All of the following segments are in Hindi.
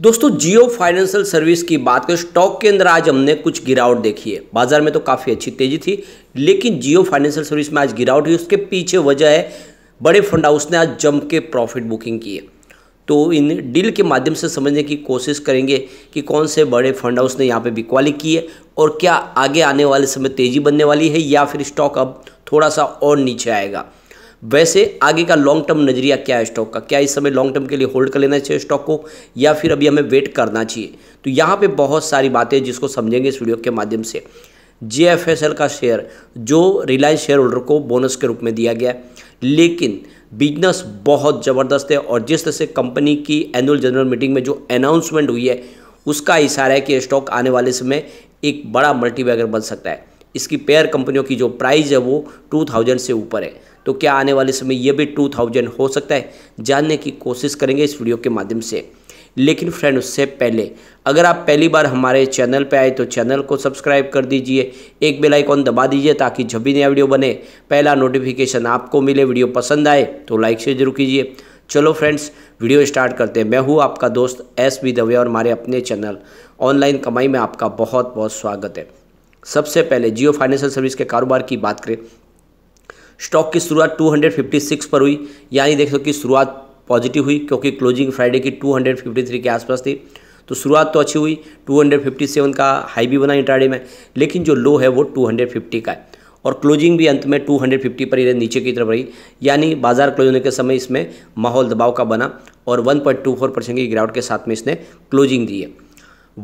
दोस्तों जियो फाइनेंशियल सर्विस की बात करें स्टॉक के अंदर आज हमने कुछ गिरावट देखी है बाजार में तो काफ़ी अच्छी तेजी थी लेकिन जियो फाइनेंशियल सर्विस में आज गिरावट हुई उसके पीछे वजह है बड़े फंड हाउस ने आज जम के प्रॉफिट बुकिंग की है तो इन डील के माध्यम से समझने की कोशिश करेंगे कि कौन से बड़े फंड हाउस ने यहाँ पर बिकवाली की है और क्या आगे आने वाले समय तेज़ी बनने वाली है या फिर स्टॉक अब थोड़ा सा और नीचे आएगा वैसे आगे का लॉन्ग टर्म नज़रिया क्या है स्टॉक का क्या इस समय लॉन्ग टर्म के लिए होल्ड कर लेना चाहिए स्टॉक को या फिर अभी हमें वेट करना चाहिए तो यहाँ पे बहुत सारी बातें जिसको समझेंगे इस वीडियो के माध्यम से जे का शेयर जो रिलायंस शेयर होल्डर को बोनस के रूप में दिया गया लेकिन बिजनेस बहुत ज़बरदस्त है और जिस तरह से कंपनी की एनुअल जनरल मीटिंग में जो अनाउंसमेंट हुई है उसका इशारा है कि स्टॉक आने वाले समय एक बड़ा मल्टीबैगर बन सकता है इसकी पेयर कंपनियों की जो प्राइस है वो टू थाउजेंड से ऊपर है तो क्या आने वाले समय ये भी टू थाउजेंड हो सकता है जानने की कोशिश करेंगे इस वीडियो के माध्यम से लेकिन फ्रेंड उससे पहले अगर आप पहली बार हमारे चैनल पर आए तो चैनल को सब्सक्राइब कर दीजिए एक बेल आइकॉन दबा दीजिए ताकि जब भी नया वीडियो बने पहला नोटिफिकेशन आपको मिले वीडियो पसंद आए तो लाइक से जरूर कीजिए चलो फ्रेंड्स वीडियो स्टार्ट करते हैं मैं हूँ आपका दोस्त एस बी दवे और हमारे अपने चैनल ऑनलाइन कमाई में आपका बहुत बहुत स्वागत है सबसे पहले जियो फाइनेंशियल सर्विस के कारोबार की बात करें स्टॉक की शुरुआत 256 पर हुई यानी देख सकते कि शुरुआत पॉजिटिव हुई क्योंकि क्लोजिंग फ्राइडे की 253 के आसपास थी तो शुरुआत तो अच्छी हुई 257 का हाई भी बना इंटरडे में लेकिन जो लो है वो 250 का है और क्लोजिंग भी अंत में 250 पर ही नीचे की तरफ रही यानी बाजार क्लोज होने के समय इसमें माहौल दबाव का बना और 1.24 परसेंट की गिरावट के साथ में इसने क्लोजिंग दी है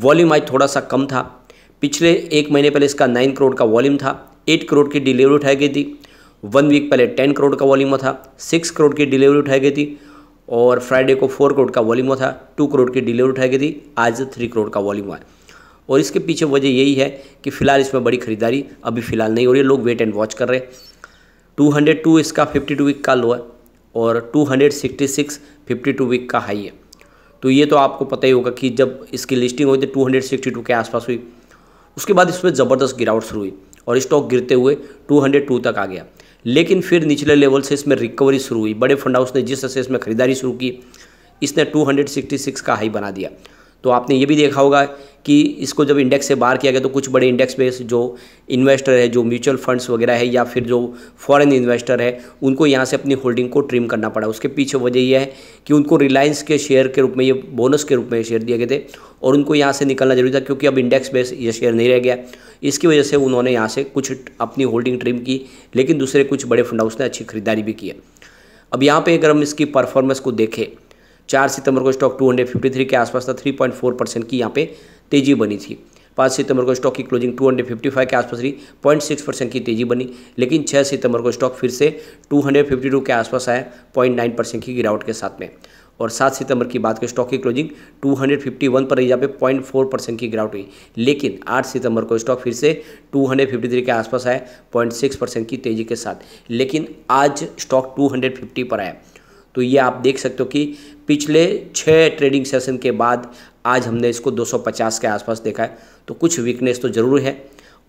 वॉल्यूम आज थोड़ा सा कम था पिछले एक महीने पहले इसका नाइन करोड़ का वॉल्यूम था एट करोड़ की डिलीवरी उठाई गई थी वन वीक पहले टेन करोड़ का वॉल्यूम था सिक्स करोड़ की डिलीवरी उठाई गई थी और फ्राइडे को फोर करोड़ का वॉल्यूम था टू करोड़ की डिलीवरी उठाई गई थी आज थ्री करोड़ का वॉल्यूम हुआ और इसके पीछे वजह यही है कि फिलहाल इसमें बड़ी खरीदारी अभी फिलहाल नहीं हो रही है लोग वेट एंड वॉच कर रहे हैं टू हंड्रेड टू इसका फिफ्टी टू वीक का लो है और two hundred sixty six fifty two week का हाई है तो ये तो आपको पता ही होगा कि जब इसकी लिस्टिंग हुई थी टू हंड्रेड सिक्सटी टू के आसपास हुई उसके बाद इसमें ज़बरदस्त गिरावट शुरू हुई और स्टॉक गिरते हुए 202 तक आ गया लेकिन फिर निचले लेवल से इसमें रिकवरी शुरू हुई बड़े फंड हाउस ने जिस तरह से इसमें खरीदारी शुरू की इसने 266 का हाई बना दिया तो आपने ये भी देखा होगा कि इसको जब इंडेक्स से बाहर किया गया तो कुछ बड़े इंडेक्स बेस जो इन्वेस्टर है जो म्यूचुअल फंड्स वगैरह है या फिर जो फॉरेन इन्वेस्टर है उनको यहाँ से अपनी होल्डिंग को ट्रिम करना पड़ा उसके पीछे वजह यह है कि उनको रिलायंस के शेयर के रूप में ये बोनस के रूप में शेयर दिए गए थे और उनको यहाँ से निकलना जरूरी था क्योंकि अब इंडेक्स बेस ये शेयर नहीं रह गया इसकी वजह से उन्होंने यहाँ से कुछ अपनी होल्डिंग ट्रिम की लेकिन दूसरे कुछ बड़े फंड हाउस ने अच्छी खरीदारी भी की है अब यहाँ पर अगर हम इसकी परफॉर्मेंस को देखें चार सितंबर को स्टॉक थ्री के आसपास था फोर परसेंट की यहाँ पे तेजी बनी थी पाँच सितंबर को स्टॉक की क्लोजिंग 255 के आसपास रही पॉइंट सिक्स परसेंट की तेजी बनी लेकिन छः सितंबर को स्टॉक फिर से 252 के आसपास आया पॉइंट नाइन परसेंट की गिरावट के साथ में और सात सितंबर की बात करें स्टॉक की क्लोजिंग 251 पर रही जहाँ पे पॉइंट फोर परसेंट की गिरावट हुई लेकिन आठ सितंबर को स्टॉक फिर से 253 के आसपास आया पॉइंट सिक्स परसेंट की तेजी के साथ लेकिन आज स्टॉक 250 पर आया तो ये आप देख सकते हो कि पिछले छः ट्रेडिंग सेशन के बाद आज हमने इसको 250 के आसपास देखा है तो कुछ वीकनेस तो ज़रूर है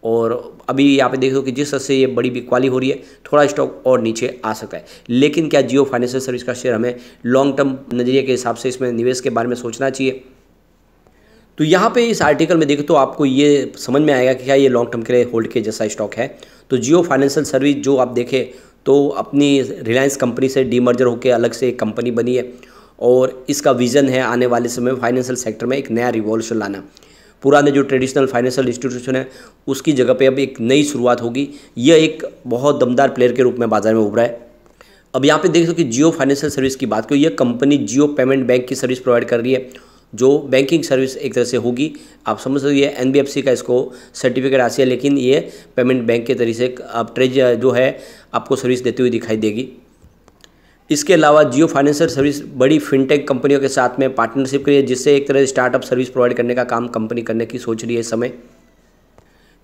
और अभी यहाँ पे देखो कि जिस तरह से ये बड़ी बिकवाली हो रही है थोड़ा स्टॉक और नीचे आ सकता है लेकिन क्या जियो फाइनेंशियल सर्विस का शेयर हमें लॉन्ग टर्म नज़रिए के हिसाब से इसमें निवेश के बारे में सोचना चाहिए तो यहाँ पे इस आर्टिकल में देखो तो आपको ये समझ में आएगा कि क्या ये लॉन्ग टर्म के लिए होल्ड के जैसा स्टॉक है तो जियो फाइनेंशियल सर्विस जो आप देखें तो अपनी रिलायंस कंपनी से डीमर्जर होकर अलग से एक कंपनी बनी है और इसका विज़न है आने वाले समय में फाइनेंशियल सेक्टर में एक नया रिवॉल्यूशन लाना पुराने जो ट्रेडिशनल फाइनेंशियल इंस्टीट्यूशन है उसकी जगह पे अब एक नई शुरुआत होगी यह एक बहुत दमदार प्लेयर के रूप में बाज़ार में उभरा है अब यहाँ पे देख सकते हो कि जियो फाइनेंशियल सर्विस की बात करो यह कंपनी जियो पेमेंट बैंक की सर्विस प्रोवाइड कर रही है जो बैंकिंग सर्विस एक तरह से होगी आप समझ सकते हो ये एन का इसको सर्टिफिकेट आशी है लेकिन ये पेमेंट बैंक के तरीके से आप ट्रेज जो है आपको सर्विस देती हुई दिखाई देगी इसके अलावा जियो फाइनेंशियल सर्विस बड़ी फिनटेक कंपनियों के साथ में पार्टनरशिप के लिए जिससे एक तरह स्टार्टअप सर्विस प्रोवाइड करने का काम कंपनी करने की सोच रही है समय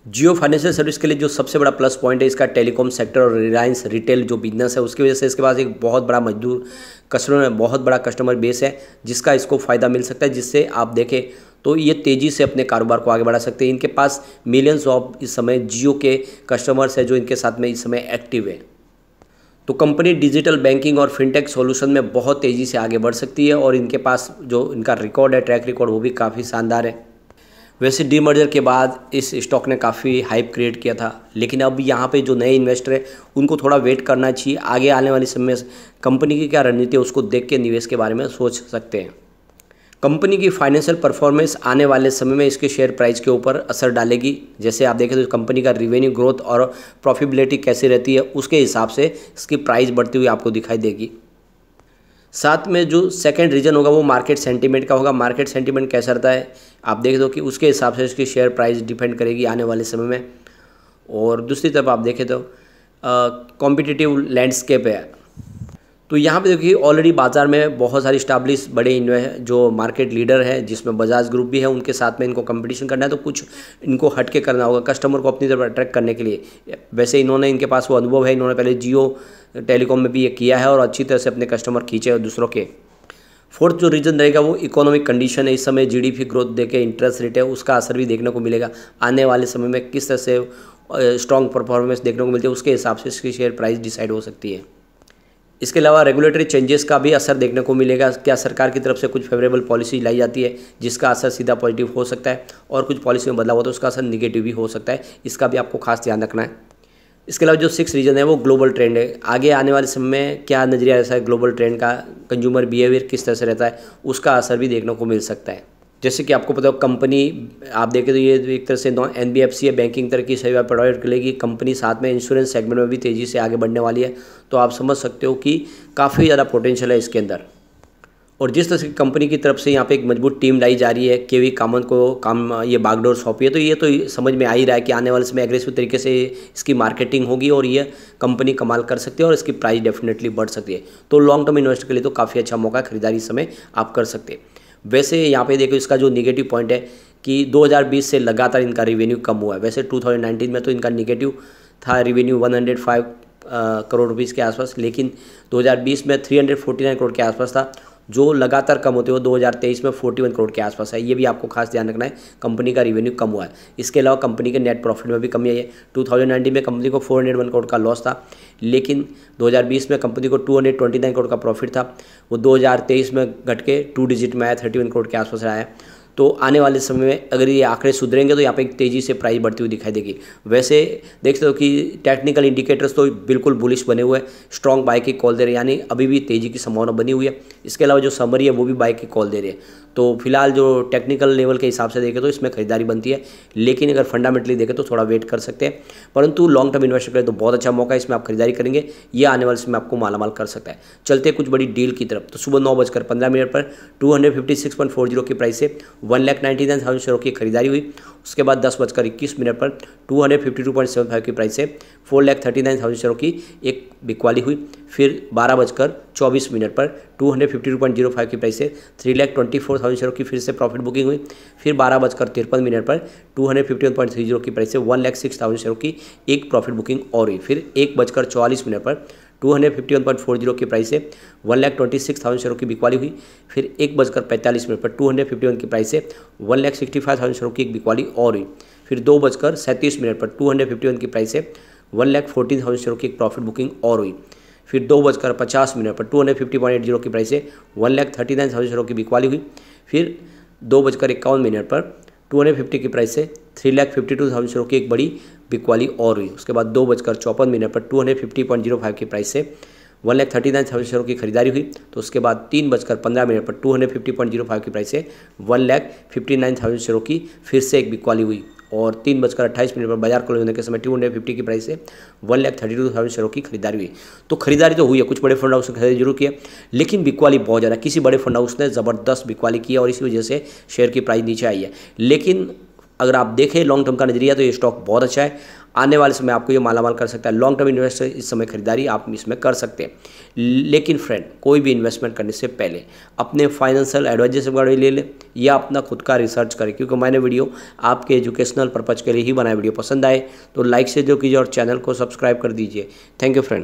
जियो फाइनेंशियल सर्विस के लिए जो सबसे बड़ा प्लस पॉइंट है इसका टेलीकॉम सेक्टर और रिलायंस रिटेल जो बिजनेस है उसकी वजह से इसके पास एक बहुत बड़ा मजदूर कस्टमर बहुत बड़ा कस्टमर बेस है जिसका इसको फ़ायदा मिल सकता है जिससे आप देखें तो ये तेज़ी से अपने कारोबार को आगे बढ़ा सकते हैं इनके पास मिलियंस ऑफ इस समय जियो के कस्टमर्स हैं जो इनके साथ में इस समय एक्टिव है तो कंपनी डिजिटल बैंकिंग और फिनटेक सॉल्यूशन में बहुत तेज़ी से आगे बढ़ सकती है और इनके पास जो इनका रिकॉर्ड है ट्रैक रिकॉर्ड वो भी काफ़ी शानदार है वैसे डी मर्जर के बाद इस स्टॉक ने काफ़ी हाइप क्रिएट किया था लेकिन अब यहाँ पे जो नए इन्वेस्टर हैं उनको थोड़ा वेट करना चाहिए आगे आने वाले समय कंपनी की क्या रणनीति है उसको देख के निवेश के बारे में सोच सकते हैं कंपनी की फाइनेंशियल परफॉर्मेंस आने वाले समय में इसके शेयर प्राइस के ऊपर असर डालेगी जैसे आप देखें तो कंपनी का रिवेन्यू ग्रोथ और प्रॉफिटेबिलिटी कैसी रहती है उसके हिसाब से इसकी प्राइस बढ़ती हुई आपको दिखाई देगी साथ में जो सेकंड रीजन होगा वो मार्केट सेंटीमेंट का होगा मार्केट सेंटीमेंट कैसा रहता है आप देख दो कि उसके हिसाब से उसकी शेयर प्राइस डिपेंड करेगी आने वाले समय में और दूसरी तरफ आप देखें तो कॉम्पिटिटिव लैंडस्केप है तो यहाँ पे देखिए ऑलरेडी बाज़ार में बहुत सारे स्टाब्लिश बड़े इन जो मार्केट लीडर हैं जिसमें बजाज ग्रुप भी है उनके साथ में इनको कंपटीशन करना है तो कुछ इनको हट के करना होगा कस्टमर को अपनी तरफ अट्रैक्ट करने के लिए वैसे इन्होंने इनके पास वो अनुभव है इन्होंने पहले जियो टेलीकॉम में भी ये किया है और अच्छी तरह से अपने कस्टमर खींचे और दूसरों के फोर्थ जो रीज़न रहेगा वो इकोनॉमिक कंडीशन है इस समय जीडीपी ग्रोथ देखे इंटरेस्ट रेट है उसका असर भी देखने को मिलेगा आने वाले समय में किस तरह से स्ट्रॉन्ग परफॉर्मेंस देखने को मिलती है उसके हिसाब से इसकी शेयर प्राइस डिसाइड हो सकती है इसके अलावा रेगुलेटरी चेंजेस का भी असर देखने को मिलेगा क्या सरकार की तरफ से कुछ फेवरेबल पॉलिसी लाई जाती है जिसका असर सीधा पॉजिटिव हो सकता है और कुछ पॉलिसी में बदलाव होता तो है उसका असर निगेटिव भी हो सकता है इसका भी आपको खास ध्यान रखना है इसके अलावा जो सिक्स रीजन है वो ग्लोबल ट्रेंड है आगे आने वाले समय में क्या नज़रिया रहता है ग्लोबल ट्रेंड का कंज्यूमर बिहेवियर किस तरह से रहता है उसका असर भी देखने को मिल सकता है जैसे कि आपको पता हो कंपनी आप देखें तो ये एक तरह से एन बी एफ सी है बैंकिंग तरह की सेवा प्रोवाइड करेगी कंपनी साथ में इंश्योरेंस सेगमेंट में भी तेज़ी से आगे बढ़ने वाली है तो आप समझ सकते हो कि काफ़ी ज़्यादा पोटेंशियल है इसके अंदर और जिस तरह से कंपनी की तरफ से यहाँ पे एक मजबूत टीम लाई जा रही है के वी कामन को काम ये बागडोर सौंपी है तो ये तो समझ में आ ही रहा है कि आने वाले समय एग्रेसिव तरीके से इसकी मार्केटिंग होगी और ये कंपनी कमाल कर सकती है और इसकी प्राइस डेफिनेटली बढ़ सकती है तो लॉन्ग टर्म इन्वेस्ट के लिए तो काफ़ी अच्छा मौका खरीदारी समय आप कर सकते हैं वैसे यहाँ पे देखो इसका जो निगेटिव पॉइंट है कि 2020 से लगातार इनका रेवेन्यू कम हुआ है वैसे 2019 में तो इनका निगेटिव था रेवेन्यू 105 करोड़ रुपीज़ के आसपास लेकिन 2020 में 349 करोड़ के आसपास था जो लगातार कम होते हुए दो में फोर्टी करोड़ के आसपास है ये भी आपको खास ध्यान रखना है कंपनी का रेवेन्यू कम हुआ है इसके अलावा कंपनी के नेट प्रॉफिट में भी कमी आई है टू में कंपनी को फोर करोड़ का लॉस था लेकिन 2020 में कंपनी को 229 करोड़ का प्रॉफिट था वो 2023 में घट के टू डिजिट में आया 31 करोड़ के आसपास आया तो आने वाले समय में अगर ये आंकड़े सुधरेंगे तो यहाँ पे तेज़ी से प्राइस बढ़ती हुई दिखाई देगी वैसे देख सकते हो कि टेक्निकल इंडिकेटर्स तो बिल्कुल बुलिश बने हुए हैं स्ट्रॉन्ग बाइक की कॉल दे रहे हैं यानी अभी भी तेज़ी की संभावना बनी हुई है इसके अलावा जो समरी है वो भी बाइक की कॉल दे रही है तो फिलहाल जो टेक्निकल लेवल के हिसाब से देखें तो इसमें खरीदारी बनती है लेकिन अगर फंडामेंटली देखें तो थोड़ा वेट कर सकते हैं परंतु लॉन्ग टर्म इन्वेस्टर करें तो बहुत अच्छा मौका है इसमें आप खरीदारी करेंगे ये आने वाले समय आपको मालामाल कर सकता है चलते कुछ बड़ी डील की तरफ तो सुबह नौ बजकर पंद्रह मिनट पर two hundred fifty six point four zero की प्राइस से one lakh ninety nine thousand शेयरों की खरीदारी हुई उसके बाद दस बजकर इक्कीस मिनट पर two hundred fifty two point seven five की प्राइस से four lakh thirty nine thousand शेयरों की एक बिकवाली हुई फिर बारह बजकर चौबीस मिनट पर two hundred fifty two point zero five की प्राइस से three lakh twenty four thousand शेयरों की फिर से प्रॉफिट बुकिंग हुई फिर बारह बजकर तिरपन मिनट पर two hundred fifty one point three zero की प्राइस से वन लैख सिक्स थाउजेंड शेयरों की एक प्रॉफिट बुकिंग और हुई फिर एक बजकर चौवालीस मिनट पर two hundred fifty one point four zero की प्राइस से one lakh twenty six thousand शेयरों की बिकवाली हुई फिर एक बजकर पैंतालीस मिनट पर टू हंड्रेड फिफ्टी वन की प्राइस से one lakh sixty five thousand शेयरों की एक बिकवाली और हुई फिर दो बजकर सैंतीस मिनट पर टू हंड्रेड फिफ्टी वन की प्राइस से वन लाख फोर्टीन थाउजेंड शेयरों की एक प्रॉफिट बुकिंग और हुई फिर दो बजकर पचास मिनट पर two hundred fifty point eight zero की प्राइस से one lakh thirty nine thousand zero की बिकवाली हुई फिर दो बजकर इक्यावन मिनट पर टू हंड्रेड फिफ्टी की प्राइस से three lakh fifty two thousand zero की एक बड़ी बिकवाली और हुई उसके बाद दो बजकर चौपन मिनट पर two hundred fifty point zero five की प्राइस से one lakh thirty nine thousand शेयरों की खरीदारी हुई तो उसके बाद तीन बजकर पंद्रह मिनट पर two hundred fifty point zero five की प्राइस से one lakh fifty nine thousand शेयरों की फिर से एक बिकवाली हुई और तीन बजकर अट्ठाईस मिनट पर बाजार क्लोज होने के समय टू हंड्रेड फिफ्टी की प्राइस से one lakh thirty two thousand शेयरों की खरीदारी हुई तो खरीदारी तो हुई है कुछ बड़े फंड हाउस ने खरीदारी जरूर किया लेकिन बिकवाली बहुत ज़्यादा किसी बड़े फंड हाउस ने ज़बरदस्त बिकवाली की और इसी वजह से शेयर की प्राइस नीचे आई है लेकिन अगर आप देखें लॉन्ग टर्म का नजरिया तो ये स्टॉक बहुत अच्छा है आने वाले समय आपको ये मालामाल कर सकता है लॉन्ग टर्म इन्वेस्टर इस समय खरीदारी आप इसमें कर सकते हैं लेकिन फ्रेंड कोई भी इन्वेस्टमेंट करने से पहले अपने फाइनेंशियल एडवाइजर से गाड़ी ले लें या अपना खुद का रिसर्च करें क्योंकि मैंने वीडियो आपके एजुकेशनल पर्पज़ के लिए ही बनाया वीडियो पसंद आए तो लाइक से जो कीजिए और चैनल को सब्सक्राइब कर दीजिए थैंक यू फ्रेंड